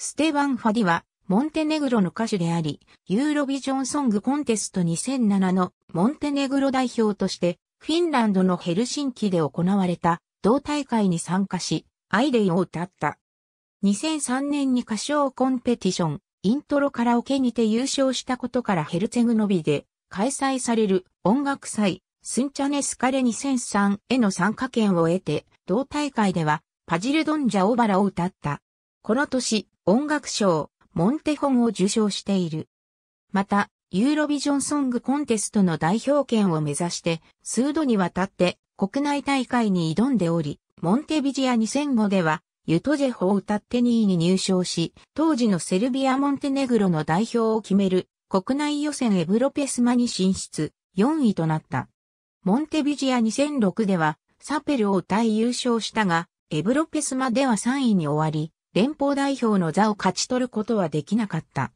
ステバン・ファディは、モンテネグロの歌手であり、ユーロビジョンソングコンテスト2007のモンテネグロ代表として、フィンランドのヘルシンキで行われた同大会に参加し、アイデイを歌った。2003年に歌唱コンペティション、イントロカラオケにて優勝したことからヘルツェグノビで開催される音楽祭、スンチャネスカレ2003への参加権を得て、同大会ではパジルドンジャオバラを歌った。この年、音楽賞、モンテホンを受賞している。また、ユーロビジョンソングコンテストの代表権を目指して、数度にわたって国内大会に挑んでおり、モンテビジア2005では、ユトジェホを歌って2位に入賞し、当時のセルビア・モンテネグロの代表を決める国内予選エブロペスマに進出、4位となった。モンテビジア2006では、サペルを歌い優勝したが、エブロペスマでは3位に終わり、連邦代表の座を勝ち取ることはできなかった。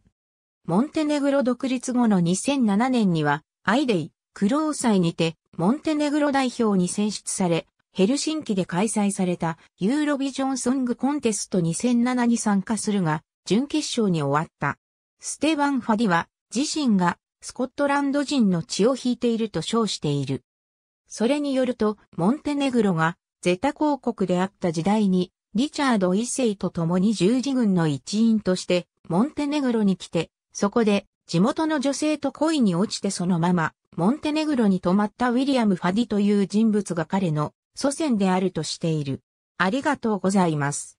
モンテネグロ独立後の2007年には、アイデイ、クロー祭にて、モンテネグロ代表に選出され、ヘルシンキで開催されたユーロビジョンソングコンテスト2007に参加するが、準決勝に終わった。ステバン・ファディは自身がスコットランド人の血を引いていると称している。それによると、モンテネグロがゼタ公国であった時代にリチャード一世と共に十字軍の一員として、モンテネグロに来て、そこで、地元の女性と恋に落ちてそのまま、モンテネグロに泊まったウィリアム・ファディという人物が彼の祖先であるとしている。ありがとうございます。